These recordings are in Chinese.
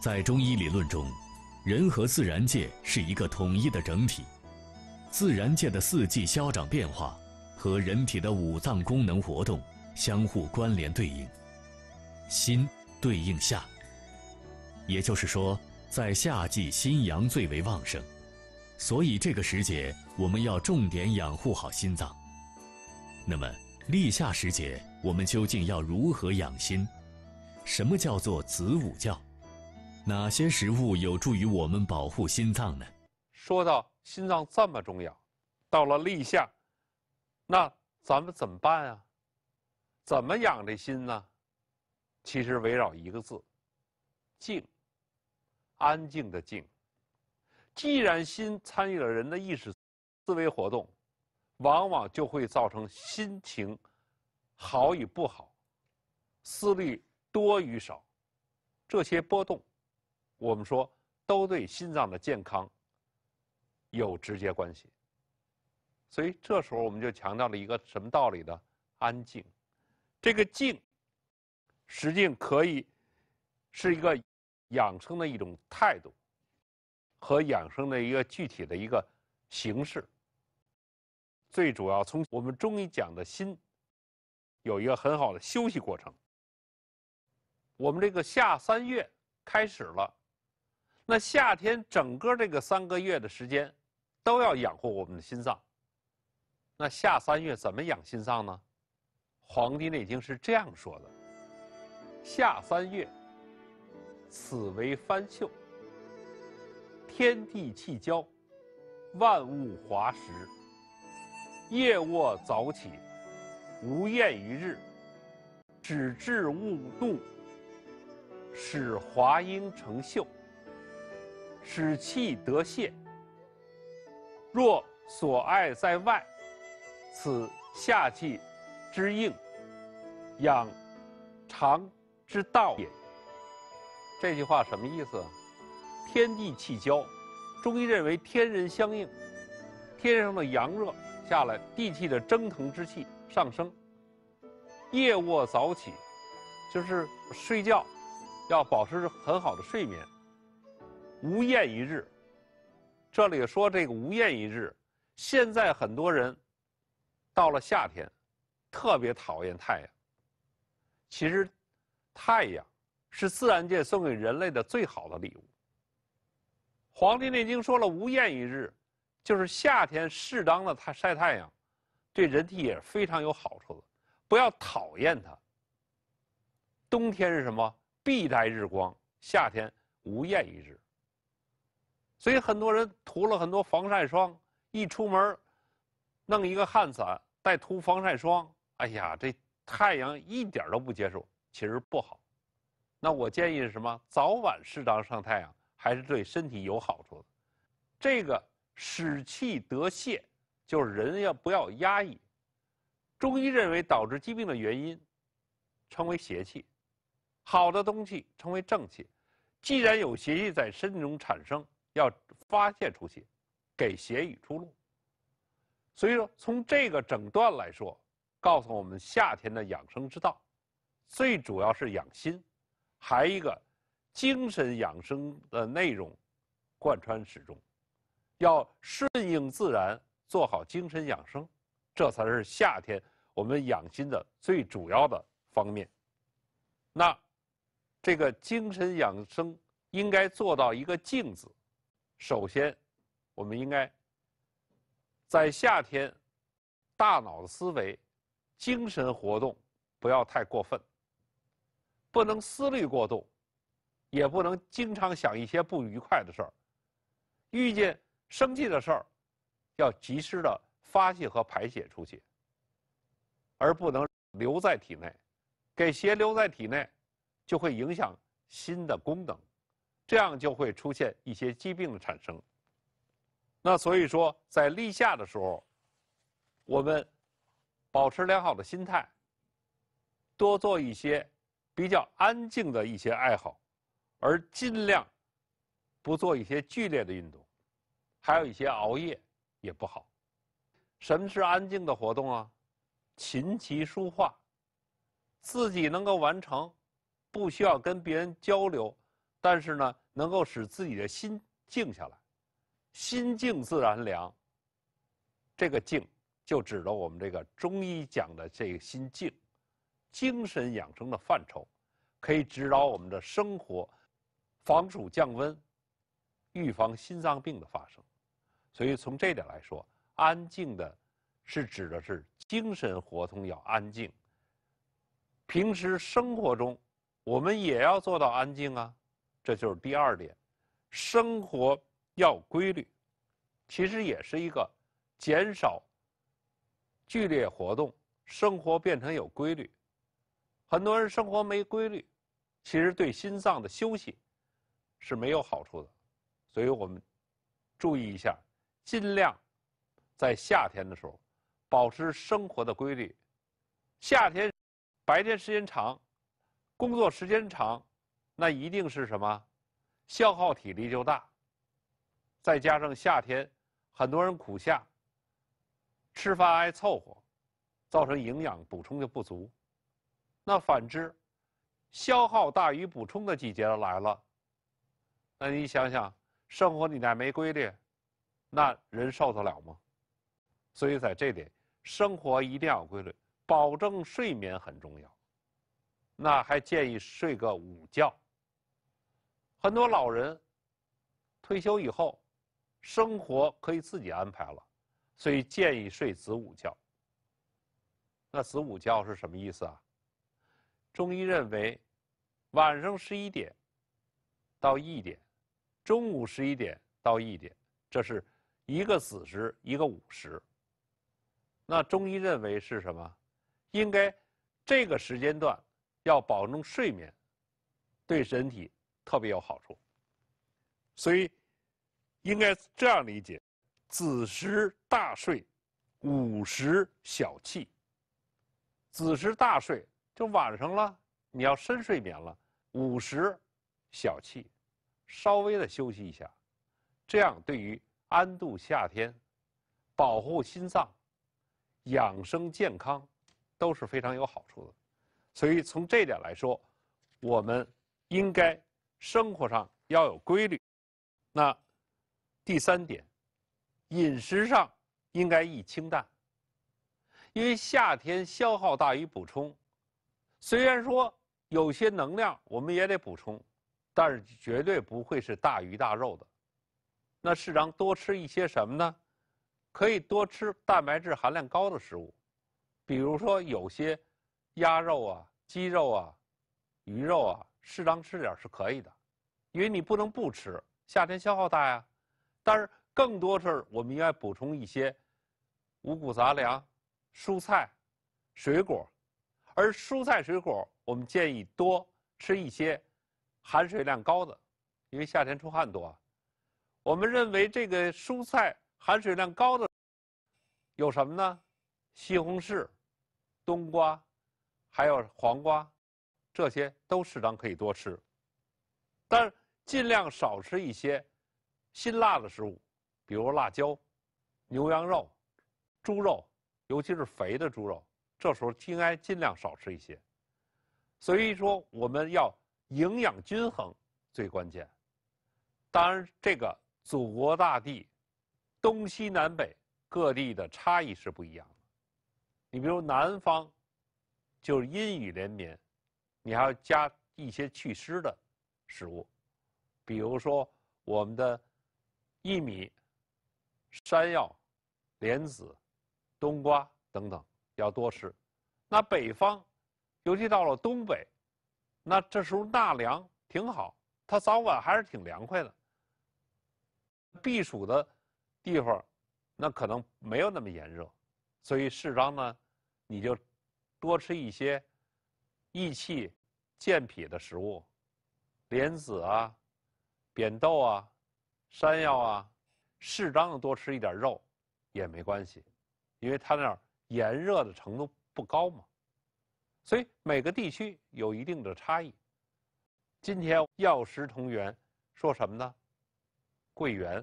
在中医理论中，人和自然界是一个统一的整体，自然界的四季消长变化和人体的五脏功能活动相互关联对应，心对应夏。也就是说，在夏季心阳最为旺盛，所以这个时节我们要重点养护好心脏。那么立夏时节，我们究竟要如何养心？什么叫做子午觉？哪些食物有助于我们保护心脏呢？说到心脏这么重要，到了立夏，那咱们怎么办啊？怎么养这心呢？其实围绕一个字，静。安静的静。既然心参与了人的意识、思维活动，往往就会造成心情好与不好，思虑多与少这些波动。我们说，都对心脏的健康有直接关系，所以这时候我们就强调了一个什么道理呢？安静，这个静，实际可以是一个养生的一种态度和养生的一个具体的一个形式。最主要从我们中医讲的心，有一个很好的休息过程。我们这个夏三月开始了。那夏天整个这个三个月的时间，都要养护我们的心脏。那夏三月怎么养心脏呢？《黄帝内经》是这样说的：夏三月，此为翻秀，天地气交，万物华实。夜卧早起，无厌于日，止志勿怒，使华英成秀。使气得泄。若所爱在外，此下气之应，养长之道也。这句话什么意思？天地气交，中医认为天人相应，天上的阳热下来，地气的蒸腾之气上升。夜卧早起，就是睡觉，要保持很好的睡眠。无厌一日，这里说这个无厌一日，现在很多人到了夏天，特别讨厌太阳。其实，太阳是自然界送给人类的最好的礼物。《黄帝内经》说了无厌一日，就是夏天适当的晒太阳，对人体也是非常有好处的。不要讨厌它。冬天是什么？必待日光。夏天无厌一日。所以很多人涂了很多防晒霜，一出门，弄一个汗伞，再涂防晒霜。哎呀，这太阳一点都不接受，其实不好。那我建议是什么？早晚适当上太阳，还是对身体有好处的。这个使气得泄，就是人要不要压抑？中医认为导致疾病的原因称为邪气，好的东西称为正气。既然有邪气在身体中产生。要发泄出去，给邪以出路。所以说，从这个诊断来说，告诉我们夏天的养生之道，最主要是养心，还一个精神养生的内容贯穿始终，要顺应自然，做好精神养生，这才是夏天我们养心的最主要的方面。那这个精神养生应该做到一个“静”字。首先，我们应该在夏天，大脑的思维、精神活动不要太过分，不能思虑过度，也不能经常想一些不愉快的事儿。遇见生气的事儿，要及时的发泄和排泄出去，而不能留在体内。给邪留在体内，就会影响心的功能。这样就会出现一些疾病的产生。那所以说，在立夏的时候，我们保持良好的心态，多做一些比较安静的一些爱好，而尽量不做一些剧烈的运动，还有一些熬夜也不好。什么是安静的活动啊？琴棋书画，自己能够完成，不需要跟别人交流。但是呢，能够使自己的心静下来，心静自然凉。这个“静”就指的我们这个中医讲的这个心静、精神养生的范畴，可以指导我们的生活，防暑降温，预防心脏病的发生。所以从这点来说，安静的，是指的是精神活动要安静。平时生活中，我们也要做到安静啊。这就是第二点，生活要规律，其实也是一个减少剧烈活动，生活变成有规律。很多人生活没规律，其实对心脏的休息是没有好处的。所以我们注意一下，尽量在夏天的时候保持生活的规律。夏天白天时间长，工作时间长。那一定是什么，消耗体力就大，再加上夏天，很多人苦夏。吃饭挨凑合，造成营养补充就不足。那反之，消耗大于补充的季节来了，那你想想，生活你那没规律，那人受得了吗？所以在这里，生活一定要规律，保证睡眠很重要。那还建议睡个午觉。很多老人退休以后，生活可以自己安排了，所以建议睡子午觉。那子午觉是什么意思啊？中医认为，晚上十一点到一点，中午十一点到一点，这是一个子时，一个午时。那中医认为是什么？应该这个时间段要保证睡眠，对身体。特别有好处，所以应该这样理解：子时大睡，午时小憩。子时大睡就晚上了，你要深睡眠了；午时小憩，稍微的休息一下，这样对于安度夏天、保护心脏、养生健康都是非常有好处的。所以从这点来说，我们应该。生活上要有规律，那第三点，饮食上应该易清淡。因为夏天消耗大于补充，虽然说有些能量我们也得补充，但是绝对不会是大鱼大肉的。那适当多吃一些什么呢？可以多吃蛋白质含量高的食物，比如说有些鸭肉啊、鸡肉啊、鱼肉啊。适当吃点是可以的，因为你不能不吃，夏天消耗大呀。但是更多是，我们应该补充一些五谷杂粮、蔬菜、水果，而蔬菜水果我们建议多吃一些含水量高的，因为夏天出汗多。我们认为这个蔬菜含水量高的有什么呢？西红柿、冬瓜，还有黄瓜。这些都适当可以多吃，但尽量少吃一些辛辣的食物，比如辣椒、牛羊肉、猪肉，尤其是肥的猪肉，这时候应该尽量少吃一些。所以说，我们要营养均衡最关键。当然，这个祖国大地东西南北各地的差异是不一样的。你比如南方，就是阴雨连绵。你还要加一些祛湿的食物，比如说我们的薏米、山药、莲子、冬瓜等等，要多吃。那北方，尤其到了东北，那这时候纳凉挺好，它早晚还是挺凉快的。避暑的地方，那可能没有那么炎热，所以适当呢，你就多吃一些益气。健脾的食物，莲子啊，扁豆啊，山药啊，适当的多吃一点肉也没关系，因为它那儿炎热的程度不高嘛，所以每个地区有一定的差异。今天药食同源，说什么呢？桂圆。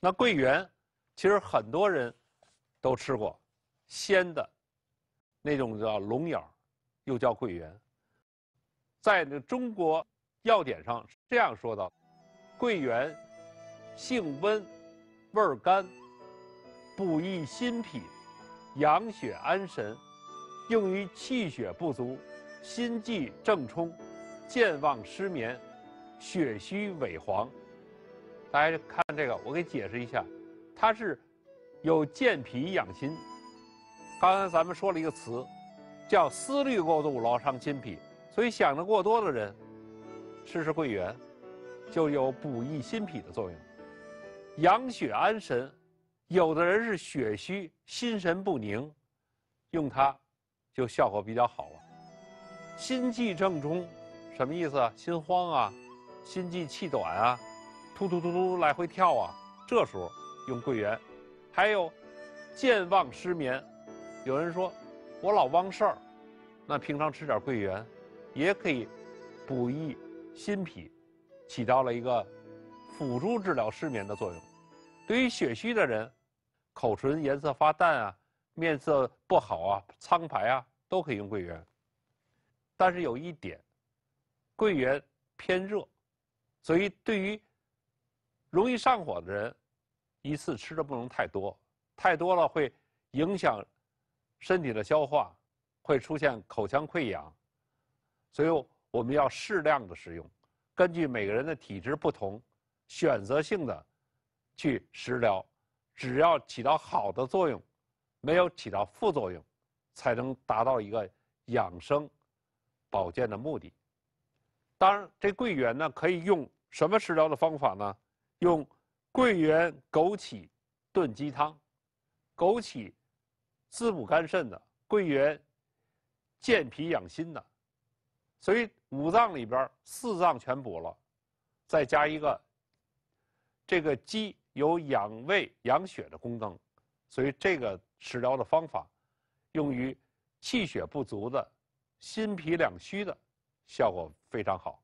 那桂圆，其实很多人都吃过。鲜的，那种叫龙眼儿，又叫桂圆。在那中国药典上这样说的：桂圆，性温，味儿甘，补益心脾，养血安神，用于气血不足、心悸正冲、健忘失眠、血虚萎黄。大家看这个，我给解释一下，它是有健脾养心。刚才咱们说了一个词，叫思虑过度，劳伤心脾，所以想的过多的人，吃吃桂圆，就有补益心脾的作用，养血安神。有的人是血虚心神不宁，用它就效果比较好了。心悸症中，什么意思啊？心慌啊，心悸气短啊，突突突突来回跳啊，这时候用桂圆。还有，健忘失眠。有人说我老忘事儿，那平常吃点桂圆也可以补益心脾，起到了一个辅助治疗失眠的作用。对于血虚的人，口唇颜色发淡啊，面色不好啊，苍白啊，都可以用桂圆。但是有一点，桂圆偏热，所以对于容易上火的人，一次吃的不能太多，太多了会影响。身体的消化会出现口腔溃疡，所以我们要适量的食用，根据每个人的体质不同，选择性的去食疗，只要起到好的作用，没有起到副作用，才能达到一个养生保健的目的。当然，这桂圆呢可以用什么食疗的方法呢？用桂圆枸杞炖鸡汤，枸杞。滋补肝肾的桂圆，健脾养心的，所以五脏里边四脏全补了，再加一个这个鸡有养胃养血的功能，所以这个食疗的方法用于气血不足的、心脾两虚的，效果非常好。